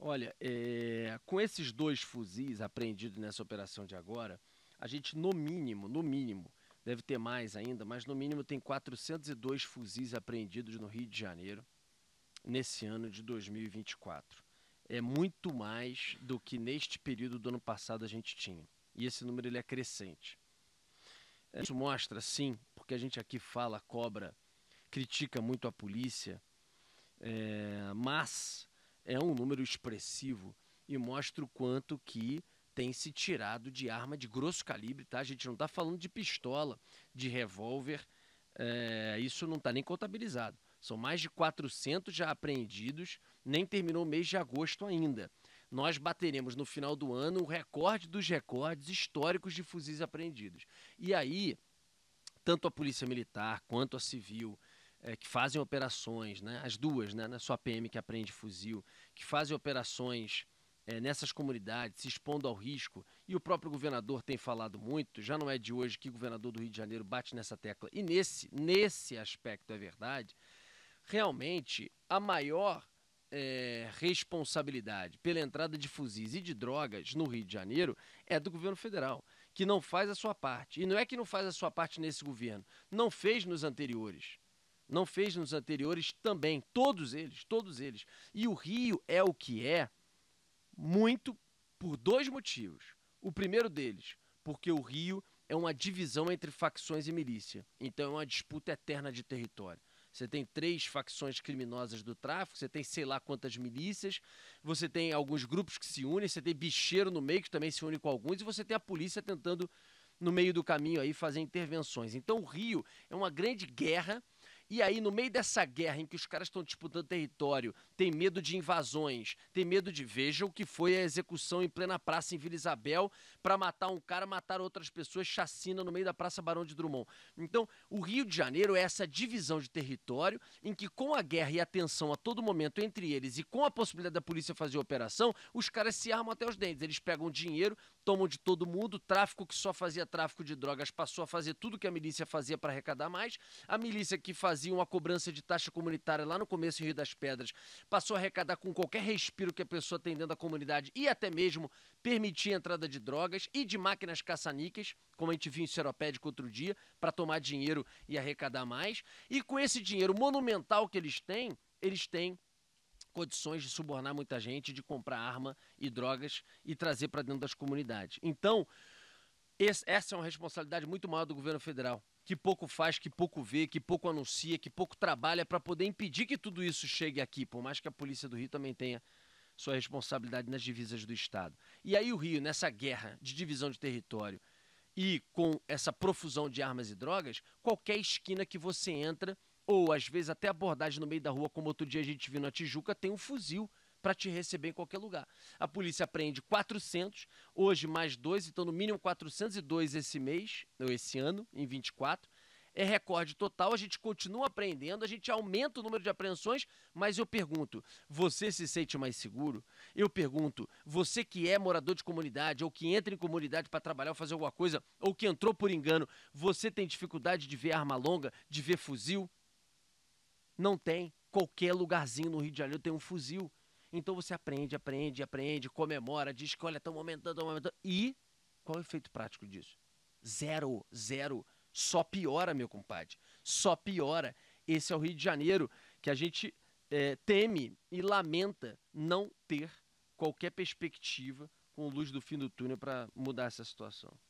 Olha, é, com esses dois fuzis apreendidos nessa operação de agora, a gente no mínimo, no mínimo, deve ter mais ainda, mas no mínimo tem 402 fuzis apreendidos no Rio de Janeiro nesse ano de 2024. É muito mais do que neste período do ano passado a gente tinha. E esse número ele é crescente. É, isso mostra, sim, porque a gente aqui fala, cobra, critica muito a polícia, é, mas é um número expressivo e mostra o quanto que tem se tirado de arma de grosso calibre, tá? A gente não está falando de pistola, de revólver, é, isso não está nem contabilizado. São mais de 400 já apreendidos, nem terminou o mês de agosto ainda. Nós bateremos no final do ano o recorde dos recordes históricos de fuzis apreendidos. E aí, tanto a Polícia Militar quanto a Civil, é, que fazem operações, né, as duas, né, só a PM que aprende fuzil, que fazem operações é, nessas comunidades, se expondo ao risco, e o próprio governador tem falado muito, já não é de hoje que o governador do Rio de Janeiro bate nessa tecla, e nesse, nesse aspecto é verdade, realmente a maior é, responsabilidade pela entrada de fuzis e de drogas no Rio de Janeiro é do governo federal, que não faz a sua parte. E não é que não faz a sua parte nesse governo, não fez nos anteriores. Não fez nos anteriores também. Todos eles, todos eles. E o Rio é o que é muito por dois motivos. O primeiro deles, porque o Rio é uma divisão entre facções e milícia. Então é uma disputa eterna de território. Você tem três facções criminosas do tráfico, você tem sei lá quantas milícias, você tem alguns grupos que se unem, você tem bicheiro no meio que também se une com alguns, e você tem a polícia tentando, no meio do caminho aí, fazer intervenções. Então o Rio é uma grande guerra e aí, no meio dessa guerra em que os caras estão tipo, disputando território, tem medo de invasões, tem medo de. Veja o que foi a execução em plena praça em Vila Isabel para matar um cara, matar outras pessoas, chacina no meio da Praça Barão de Drummond. Então, o Rio de Janeiro é essa divisão de território em que, com a guerra e a tensão a todo momento entre eles e com a possibilidade da polícia fazer operação, os caras se armam até os dentes. Eles pegam dinheiro, tomam de todo mundo, tráfico que só fazia tráfico de drogas passou a fazer tudo que a milícia fazia para arrecadar mais, a milícia que fazia fazia uma cobrança de taxa comunitária lá no começo em Rio das Pedras, passou a arrecadar com qualquer respiro que a pessoa tem dentro da comunidade e até mesmo permitia a entrada de drogas e de máquinas caça-níqueis, como a gente viu em Seropédico outro dia, para tomar dinheiro e arrecadar mais. E com esse dinheiro monumental que eles têm, eles têm condições de subornar muita gente, de comprar arma e drogas e trazer para dentro das comunidades. Então, esse, essa é uma responsabilidade muito maior do governo federal que pouco faz, que pouco vê, que pouco anuncia, que pouco trabalha para poder impedir que tudo isso chegue aqui, por mais que a Polícia do Rio também tenha sua responsabilidade nas divisas do Estado. E aí o Rio, nessa guerra de divisão de território e com essa profusão de armas e drogas, qualquer esquina que você entra, ou às vezes até abordagem no meio da rua, como outro dia a gente viu na Tijuca, tem um fuzil para te receber em qualquer lugar. A polícia apreende 400, hoje mais dois, então no mínimo 402 esse mês, ou esse ano, em 24. É recorde total, a gente continua apreendendo, a gente aumenta o número de apreensões, mas eu pergunto, você se sente mais seguro? Eu pergunto, você que é morador de comunidade, ou que entra em comunidade para trabalhar ou fazer alguma coisa, ou que entrou por engano, você tem dificuldade de ver arma longa, de ver fuzil? Não tem qualquer lugarzinho no Rio de Janeiro tem um fuzil. Então você aprende, aprende, aprende, comemora, diz que olha, estão aumentando, estão aumentando. E qual é o efeito prático disso? Zero, zero. Só piora, meu compadre. Só piora. Esse é o Rio de Janeiro que a gente é, teme e lamenta não ter qualquer perspectiva com luz do fim do túnel para mudar essa situação.